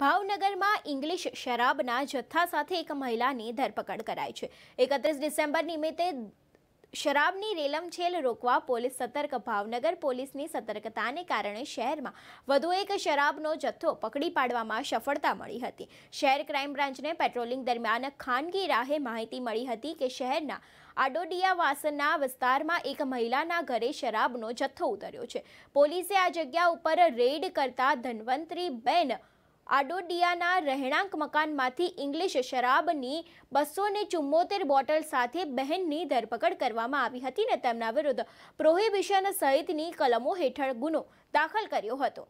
ભાવનગરમાં ઇંગ્લિશ શરાબના જથ્થા સાથે એક મહિલાની ધરપકડ કરાઈ છે એકત્રીસ ડિસેમ્બર નિમિત્તે શરાબની રેલમછેલ રોકવા પોલીસ સતર્ક ભાવનગર પોલીસની સતર્કતાને કારણે શહેરમાં વધુ એક શરાબનો જથ્થો પકડી પાડવામાં સફળતા મળી હતી શહેર ક્રાઇમ બ્રાન્ચને પેટ્રોલિંગ દરમિયાન ખાનગી રાહે માહિતી મળી હતી કે શહેરના આડોડિયાવાસના વિસ્તારમાં એક મહિલાના ઘરે શરાબનો જથ્થો ઉતર્યો છે પોલીસે આ જગ્યા ઉપર રેડ કરતા ધન્વંતરી બેન આડોડિયાના રહેણાંક મકાનમાંથી ઇંગ્લિશ શરાબની બસો ને ચુમ્મોતેર બોટલ સાથે બહેનની ધરપકડ કરવામાં આવી હતી ને તેમના વિરુદ્ધ પ્રોહિબિશન સહિતની કલમો હેઠળ ગુનો દાખલ કર્યો હતો